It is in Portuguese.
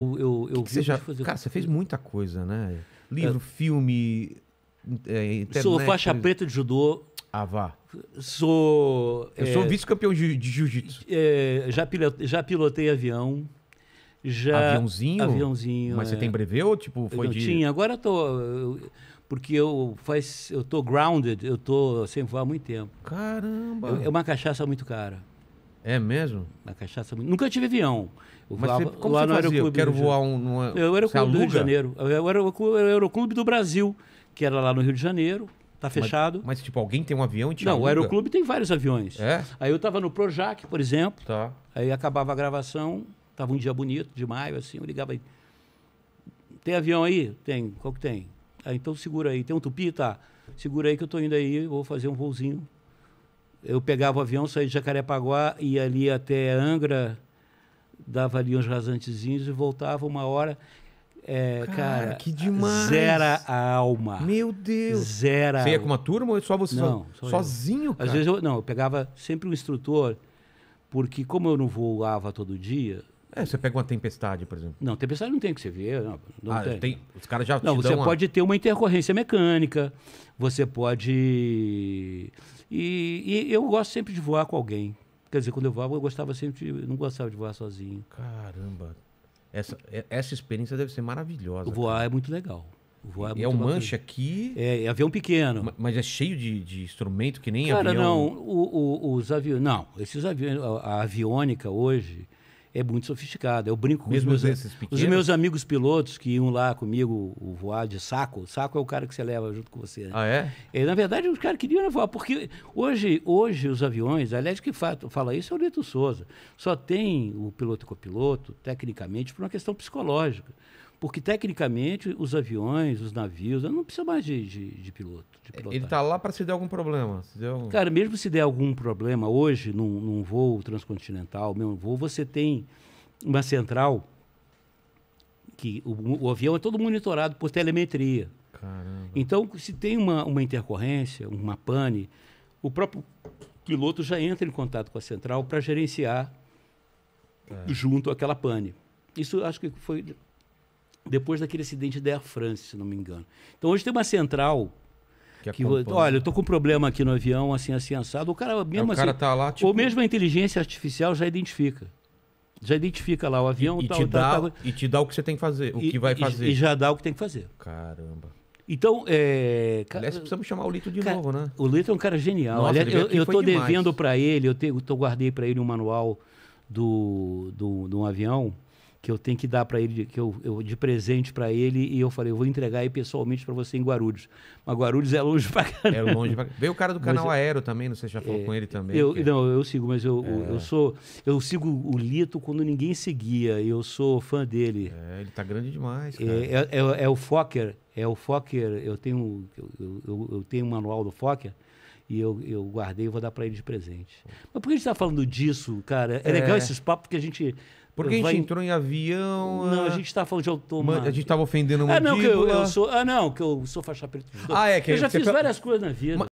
eu, eu, que que eu já, fazer. Cara, você fez muita coisa, né? Livro, é. filme, é, internet. Sou faixa preta de judô. Ah, vá. Sou. Eu é, sou vice-campeão de, jiu-jitsu. É, já, pilotei, já pilotei avião. Já, aviãozinho? Aviãozinho. Mas você é. tem brevê ou tipo foi não, de. Tinha, agora eu tô. Eu, porque eu faz eu tô grounded, eu tô sem voar há muito tempo. Caramba. Eu, é, é uma cachaça muito cara. É mesmo? Na cachaça Nunca tive avião. Eu Mas voava, você, como lá você no fazia? eu quero voar um... Numa... Eu era o clube do Rio de Janeiro. Eu era o Aeroclube do Brasil, que era lá no Rio de Janeiro. Tá fechado. Mas, mas, tipo, alguém tem um avião e te Não, aluga? o aeroclube tem vários aviões. É? Aí eu tava no Projac, por exemplo. Tá. Aí acabava a gravação, tava um dia bonito, de maio, assim, eu ligava aí. Tem avião aí? Tem. Qual que tem? Ah, então segura aí. Tem um tupi? Tá. Segura aí que eu tô indo aí, vou fazer um voozinho eu pegava o avião, saía de Jacarepaguá, ia ali até Angra, dava ali uns rasantezinhos e voltava uma hora. É, cara, cara, que demais. Zera a alma. Meu Deus. Zera. Você ia com uma turma ou só você? Não, só, sozinho, eu. cara? Às vezes eu, não, eu pegava sempre um instrutor, porque como eu não voava todo dia, é, você pega uma tempestade, por exemplo. Não, tempestade não tem que você ver. Não, não ah, tem. tem. Os caras já Não, você pode uma... ter uma intercorrência mecânica, você pode. E, e, eu gosto sempre de voar com alguém. Quer dizer, quando eu voava, eu gostava sempre de. Não gostava de voar sozinho. Caramba. Essa, é, essa experiência deve ser maravilhosa. voar cara. é muito legal. Voar é, é um manche aqui. É, é, avião pequeno. Mas é cheio de, de instrumento que nem Cara, avião. Cara, não, o, o, os aviões. Não, esses aviões. A, a aviônica hoje é muito sofisticado. Eu brinco com Mesmo os meus, os meus amigos pilotos que iam lá comigo voar de saco. saco é o cara que você leva junto com você. Né? Ah, é? E, é, na verdade, os caras queriam né, voar, porque hoje, hoje os aviões, aliás, que fala isso é o Lito Souza. Só tem o piloto e copiloto, tecnicamente, por uma questão psicológica. Porque, tecnicamente, os aviões, os navios, não precisa mais de, de, de piloto. De Ele está lá para se der algum problema. Der algum... Cara, mesmo se der algum problema hoje, num, num voo transcontinental, mesmo voo, você tem uma central que o, o avião é todo monitorado por telemetria. Caramba. Então, se tem uma, uma intercorrência, uma pane, o próprio piloto já entra em contato com a central para gerenciar é. junto àquela pane. Isso acho que foi depois daquele acidente da Air France, se não me engano. Então hoje tem uma central que, que olha, eu tô com um problema aqui no avião, assim, assim, assado. O cara mesmo é, o cara assim, tá lá, tipo... ou mesmo a inteligência artificial já identifica. Já identifica lá o avião e, e tá tal, te tá dá, tal, e te dá o que você tem que fazer, o e, que vai fazer. E, já dá o que tem que fazer. Caramba. Então, é. Aliás, precisamos chamar o Lito de cara, novo, né? O Lito é um cara genial. Nossa, Aliás, eu, eu tô demais. devendo para ele, eu, te, eu guardei para ele um manual do, do, do um avião que eu tenho que dar para ele, que eu, eu de presente para ele, e eu falei, eu vou entregar aí pessoalmente para você em Guarulhos. Mas Guarulhos é longe para É longe pra Veio o cara do canal mas, Aero também, não sei se já falou é, com ele também. Eu, que... É não, eu sigo, mas eu, é. eu sou. Eu sigo o Lito quando ninguém seguia, e eu sou fã dele. É, ele tá grande demais. É, é, é, é, o Fokker, é o Fokker, eu tenho, eu, eu, eu tenho um manual do Fokker e eu, eu guardei e vou dar para ele de presente. Mas por que a gente está falando disso, cara? É, é, legal esses papos que a gente porque vai... a gente entrou em avião. Não, a gente estava tá falando de automóvel. A gente estava ofendendo mandíbula. É, ah, não, que eu, eu, sou. Ah, não, que eu sou faixa preta. Ah, é, que eu já fiz pra... Tá- várias coisas na vida. Mas...